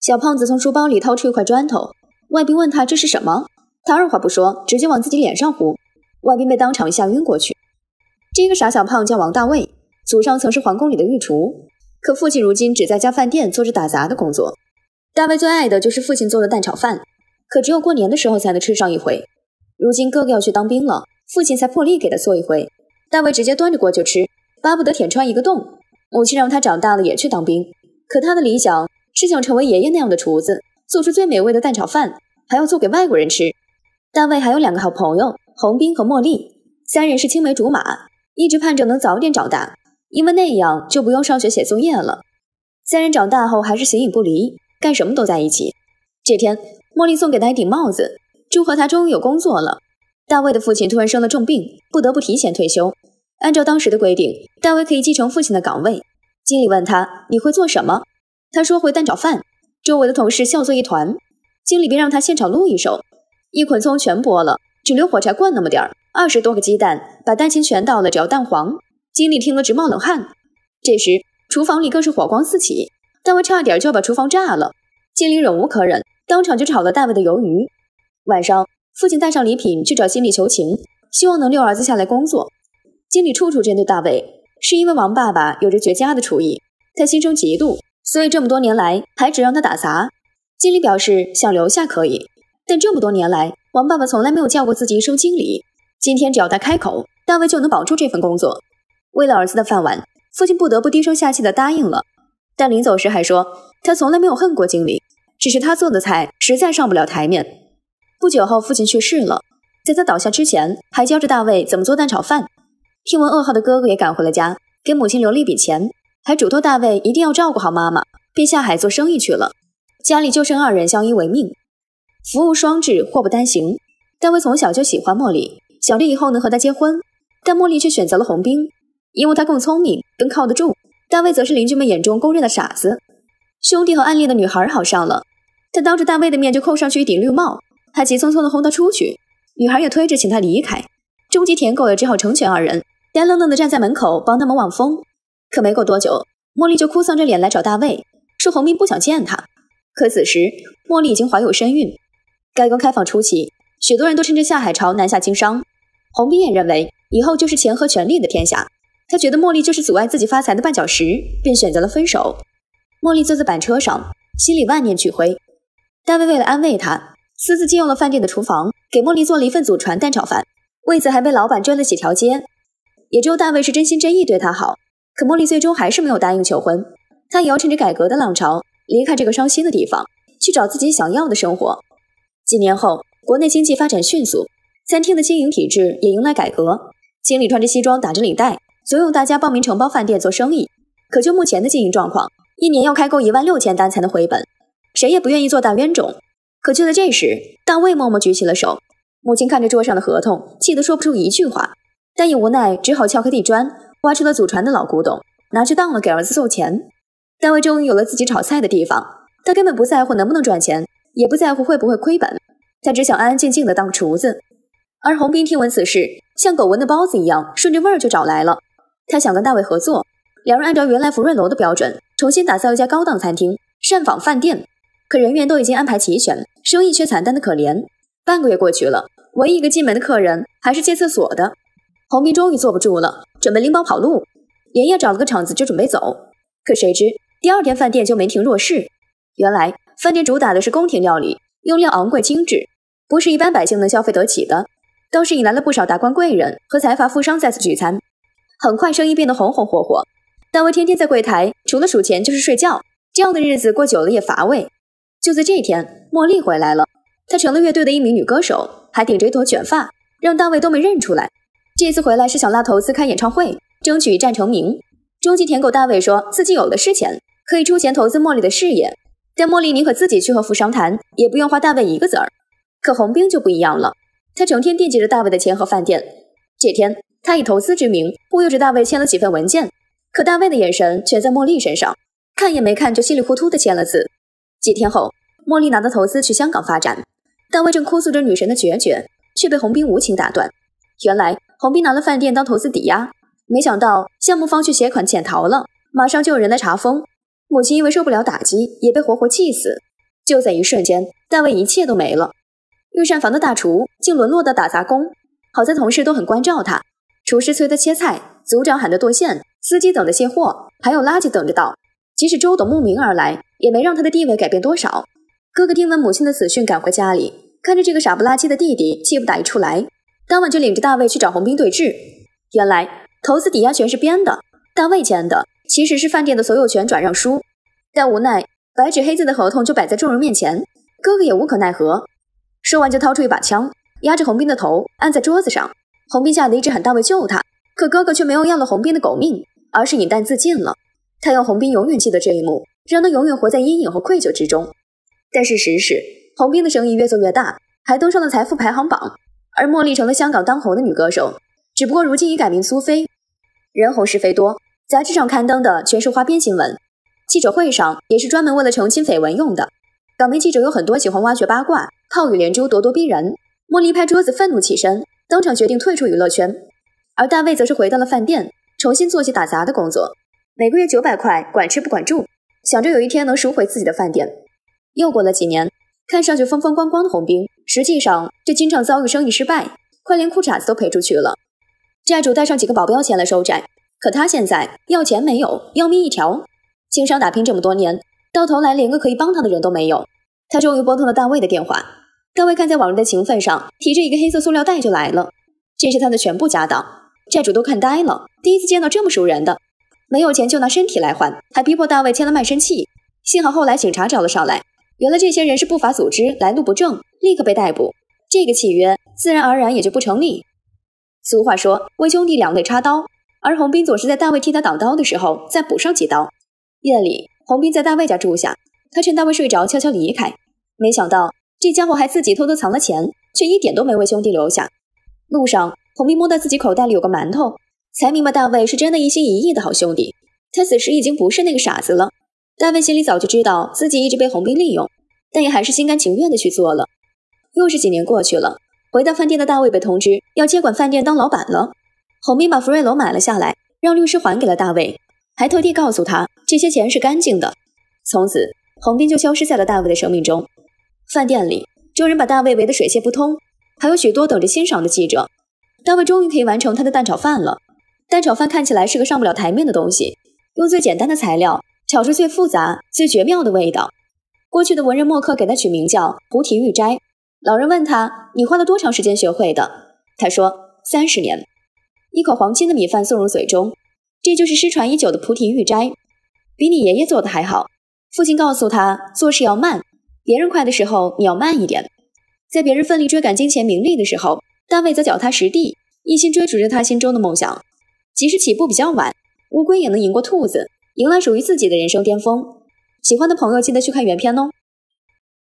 小胖子从书包里掏出一块砖头，外宾问他这是什么，他二话不说，直接往自己脸上糊，外宾被当场吓晕过去。这个傻小胖叫王大卫，祖上曾是皇宫里的御厨，可父亲如今只在家饭店做着打杂的工作。大卫最爱的就是父亲做的蛋炒饭，可只有过年的时候才能吃上一回。如今哥哥要去当兵了，父亲才破例给他做一回。大卫直接端着锅就吃，巴不得舔穿一个洞。母亲让他长大了也去当兵，可他的理想。是想成为爷爷那样的厨子，做出最美味的蛋炒饭，还要做给外国人吃。大卫还有两个好朋友红兵和茉莉，三人是青梅竹马，一直盼着能早点长大，因为那样就不用上学写作业了。三人长大后还是形影不离，干什么都在一起。这天，茉莉送给他一顶帽子，祝贺他终于有工作了。大卫的父亲突然生了重病，不得不提前退休。按照当时的规定，大卫可以继承父亲的岗位。经理问他：“你会做什么？”他说：“回蛋炒饭。”周围的同事笑作一团。经理便让他现场录一手。一捆葱全剥了，只留火柴棍那么点儿。二十多个鸡蛋，把蛋清全倒了，只要蛋黄。经理听了直冒冷汗。这时，厨房里更是火光四起，大卫差点就要把厨房炸了。经理忍无可忍，当场就炒了大卫的鱿鱼。晚上，父亲带上礼品去找经理求情，希望能留儿子下来工作。经理处处针对大卫，是因为王爸爸有着绝佳的厨艺，他心生嫉妒。所以这么多年来，还只让他打杂。经理表示想留下可以，但这么多年来，王爸爸从来没有叫过自己一声经理。今天只要他开口，大卫就能保住这份工作。为了儿子的饭碗，父亲不得不低声下气的答应了。但临走时还说，他从来没有恨过经理，只是他做的菜实在上不了台面。不久后，父亲去世了，在他倒下之前，还教着大卫怎么做蛋炒饭。听闻噩耗的哥哥也赶回了家，给母亲留了一笔钱。还嘱托大卫一定要照顾好妈妈，便下海做生意去了。家里就剩二人相依为命，福无双至，祸不单行。大卫从小就喜欢茉莉，想丽以后能和他结婚，但茉莉却选择了红兵，因为他更聪明，更靠得住。大卫则是邻居们眼中公认的傻子。兄弟和暗恋的女孩好上了，他当着大卫的面就扣上去一顶绿帽，还急匆匆的轰他出去。女孩也推着请他离开。终极舔狗也只好成全二人，呆愣愣的站在门口帮他们望风。可没过多久，茉莉就哭丧着脸来找大卫，说洪斌不想见他。可此时茉莉已经怀有身孕。改革开放初期，许多人都趁着下海潮南下经商，洪斌也认为以后就是钱和权力的天下。他觉得茉莉就是阻碍自己发财的绊脚石，便选择了分手。茉莉坐在板车上，心里万念俱灰。大卫为了安慰她，私自借用了饭店的厨房，给茉莉做了一份祖传蛋炒饭，为此还被老板追了几条街。也只有大卫是真心真意对她好。可茉莉最终还是没有答应求婚。她也要趁着改革的浪潮，离开这个伤心的地方，去找自己想要的生活。几年后，国内经济发展迅速，餐厅的经营体制也迎来改革。经理穿着西装，打着领带，怂恿大家报名承包饭店做生意。可就目前的经营状况，一年要开够一万六千单才能回本，谁也不愿意做大冤种。可就在这时，大卫默默举起了手。母亲看着桌上的合同，气得说不出一句话，但也无奈，只好撬开地砖。挖出了祖传的老古董，拿去当了给儿子送钱。大卫终于有了自己炒菜的地方，他根本不在乎能不能赚钱，也不在乎会不会亏本，他只想安安静静的当厨子。而洪斌听闻此事，像狗闻的包子一样，顺着味儿就找来了。他想跟大卫合作，两人按照原来福润楼的标准重新打造一家高档餐厅——膳坊饭店。可人员都已经安排齐全，生意却惨淡的可怜。半个月过去了，唯一一个进门的客人还是借厕所的。红明终于坐不住了，准备拎包跑路。连夜找了个场子就准备走，可谁知第二天饭店就门庭若市。原来饭店主打的是宫廷料理，用料昂贵精致，不是一般百姓能消费得起的。倒是引来了不少达官贵人和财阀富商在此聚餐，很快生意变得红红火火。大卫天天在柜台，除了数钱就是睡觉，这样的日子过久了也乏味。就在这一天，茉莉回来了，她成了乐队的一名女歌手，还顶着一头卷发，让大卫都没认出来。这次回来是想拉投资开演唱会，争取战成名。终极舔狗大卫说自己有的是钱，可以出钱投资茉莉的事业，但茉莉宁可自己去和富商谈，也不用花大卫一个子儿。可红兵就不一样了，他成天惦记着大卫的钱和饭店。这天，他以投资之名忽悠着大卫签了几份文件，可大卫的眼神全在茉莉身上，看也没看就稀里糊涂的签了字。几天后，茉莉拿到投资去香港发展，大卫正哭诉着女神的决绝，却被红兵无情打断。原来。黄斌拿了饭店当投资抵押，没想到项目方却携款潜逃了，马上就有人来查封。母亲因为受不了打击，也被活活气死。就在一瞬间，单位一切都没了。御膳房的大厨竟沦落的打杂工，好在同事都很关照他。厨师催他切菜，组长喊他剁馅，司机等着卸货，还有垃圾等着倒。即使周董慕名而来，也没让他的地位改变多少。哥哥听闻母亲的死讯，赶回家里，看着这个傻不拉几的弟弟，气不打一处来。当晚就领着大卫去找洪兵对质。原来投资抵押权是编的，大卫签的其实是饭店的所有权转让书。但无奈白纸黑字的合同就摆在众人面前，哥哥也无可奈何。说完就掏出一把枪，压着洪兵的头按在桌子上。洪兵吓得一直喊大卫救他，可哥哥却没有要了洪兵的狗命，而是饮弹自尽了。他要洪兵永远记得这一幕，让他永远活在阴影和愧疚之中。但事实，是，洪兵的生意越做越大，还登上了财富排行榜。而茉莉成了香港当红的女歌手，只不过如今已改名苏菲。人红是非多，杂志上刊登的全是花边新闻，记者会上也是专门为了澄清绯闻用的。港媒记者有很多喜欢挖掘八卦，炮语连珠，咄咄逼人。茉莉拍桌子，愤怒起身，当场决定退出娱乐圈。而大卫则是回到了饭店，重新做起打杂的工作，每个月九百块，管吃不管住，想着有一天能赎回自己的饭店。又过了几年。看上去风风光光的红兵，实际上却经常遭遇生意失败，快连裤衩子都赔出去了。债主带上几个保镖前来收债，可他现在要钱没有，要命一条。经商打拼这么多年，到头来连个可以帮他的人都没有。他终于拨通了大卫的电话，大卫看在往日的情分上，提着一个黑色塑料袋就来了，这是他的全部家当。债主都看呆了，第一次见到这么熟人的，没有钱就拿身体来换，还逼迫大卫签了卖身契。幸好后来警察找了上来。原来这些人是不法组织，来路不正，立刻被逮捕。这个契约自然而然也就不成立。俗话说“为兄弟两肋插刀”，而洪斌总是在大卫替他挡刀的时候再补上几刀。夜里，洪斌在大卫家住下，他趁大卫睡着悄悄离开。没想到这家伙还自己偷偷藏了钱，却一点都没为兄弟留下。路上，洪斌摸到自己口袋里有个馒头，才明白大卫是真的一心一意的好兄弟。他此时已经不是那个傻子了。大卫心里早就知道自己一直被洪斌利用，但也还是心甘情愿的去做了。又是几年过去了，回到饭店的大卫被通知要接管饭店当老板了。洪斌把福瑞楼买了下来，让律师还给了大卫，还特地告诉他这些钱是干净的。从此，洪斌就消失在了大卫的生命中。饭店里，众人把大卫围得水泄不通，还有许多等着欣赏的记者。大卫终于可以完成他的蛋炒饭了。蛋炒饭看起来是个上不了台面的东西，用最简单的材料。巧是最复杂、最绝妙的味道。过去的文人墨客给他取名叫“菩提玉斋”。老人问他：“你花了多长时间学会的？”他说：“三十年。”一口黄金的米饭送入嘴中，这就是失传已久的“菩提玉斋”，比你爷爷做的还好。父亲告诉他：“做事要慢，别人快的时候你要慢一点。在别人奋力追赶金钱名利的时候，大卫则脚踏实地，一心追逐着他心中的梦想。即使起步比较晚，乌龟也能赢过兔子。”迎来属于自己的人生巅峰，喜欢的朋友记得去看原片哦。